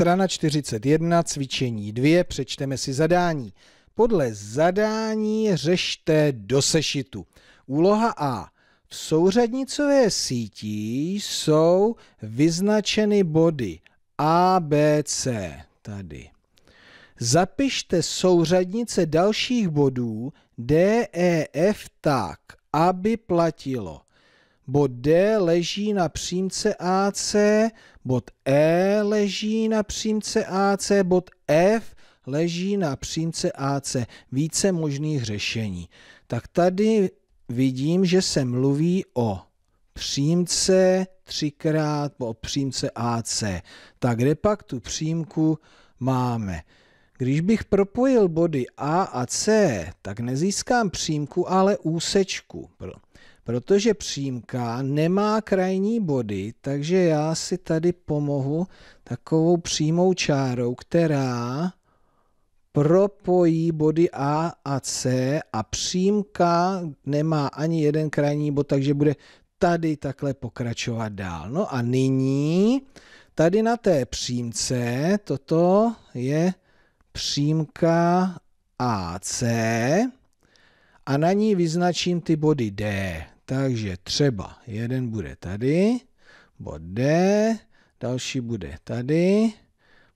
Strana 41, cvičení 2, přečteme si zadání. Podle zadání řešte do sešitu. Úloha A. V souřadnicové síti jsou vyznačeny body A, B, C. Tady. Zapište souřadnice dalších bodů D, E, F tak, aby platilo bod D leží na přímce AC, bod E leží na přímce AC, bod F leží na přímce AC. Více možných řešení. Tak tady vidím, že se mluví o přímce třikrát po přímce AC. Tak kde pak tu přímku máme? Když bych propojil body A a C, tak nezískám přímku, ale úsečku. Protože přímka nemá krajní body, takže já si tady pomohu takovou přímou čárou, která propojí body A a C a přímka nemá ani jeden krajní bod, takže bude tady takhle pokračovat dál. No a nyní tady na té přímce, toto je přímka AC a na ní vyznačím ty body D. Takže třeba jeden bude tady, bod D, další bude tady,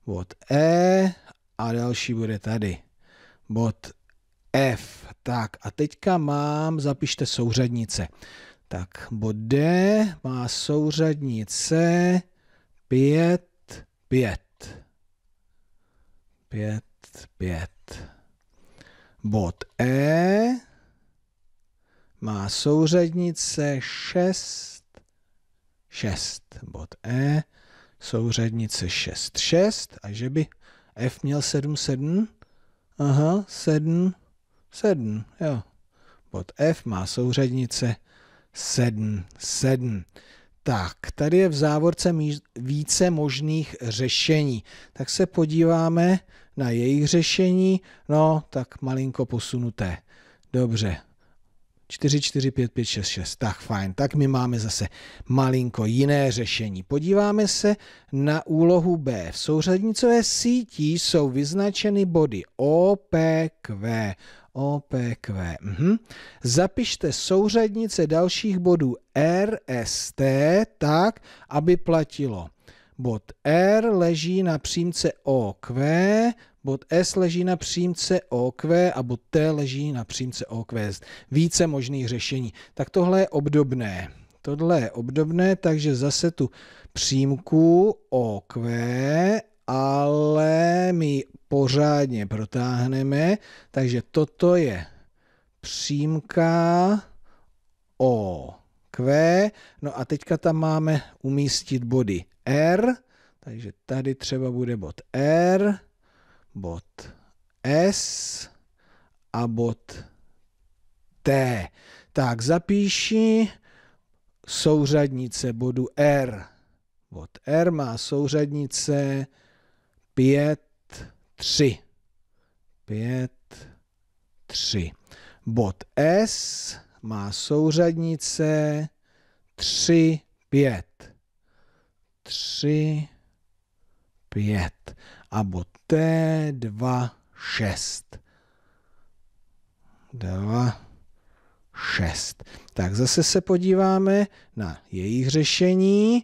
bod E a další bude tady, bod F. Tak a teďka mám, zapište souřadnice. Tak bod D má souřadnice 5, 5. 5, 5. Bod E má souřadnice 6, 6 bod E, souřadnice 6, 6 a že by F měl 7, 7, aha, 7, 7, jo. Bod F má souřadnice 7, 7. Tak, tady je v závorce více možných řešení. Tak se podíváme na jejich řešení, no tak malinko posunuté. Dobře, 4, 4, 5, 5, 6, 6. Tak fajn, tak my máme zase malinko jiné řešení. Podíváme se na úlohu B. V souřadnicové síti jsou vyznačeny body O, P, Q. O, P, Q. Mhm. Zapište souřadnice dalších bodů R, S, T tak, aby platilo. Bod R leží na přímce OQ, bod S leží na přímce OQ a bod T leží na přímce OQ. Více možných řešení. Tak tohle je obdobné. Tohle je obdobné, takže zase tu přímku OQ, ale my pořádně protáhneme, takže toto je přímka OQ, no a teďka tam máme umístit body R, takže tady třeba bude bod R, bod S a bod T. Tak zapíši souřadnice bodu R. Bod R má souřadnice 5, 3. 5, 3. Bod S má souřadnice 3, 5. 3, 5 abo T2, 6. 2, 6. Tak zase se podíváme na jejich řešení.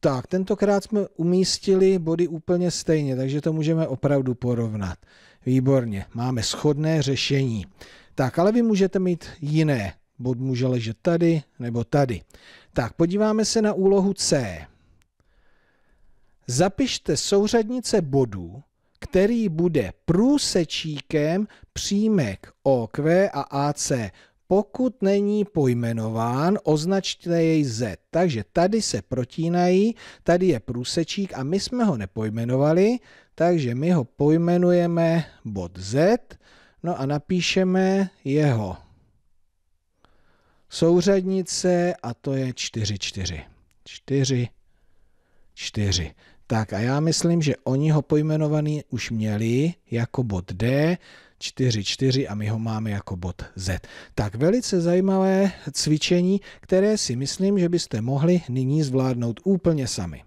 Tak, tentokrát jsme umístili body úplně stejně, takže to můžeme opravdu porovnat. Výborně, máme shodné řešení. Tak, ale vy můžete mít jiné. Bod může ležet tady nebo tady. Tak, podíváme se na úlohu C zapište souřadnice bodů, který bude průsečíkem přímek OQ a AC. Pokud není pojmenován, označte jej Z. Takže tady se protínají, tady je průsečík a my jsme ho nepojmenovali, takže my ho pojmenujeme bod Z, no a napíšeme jeho souřadnice a to je 4, 4. 4, 4. Tak a já myslím, že oni ho pojmenovaný už měli jako bod D, 4.4 a my ho máme jako bod Z. Tak velice zajímavé cvičení, které si myslím, že byste mohli nyní zvládnout úplně sami.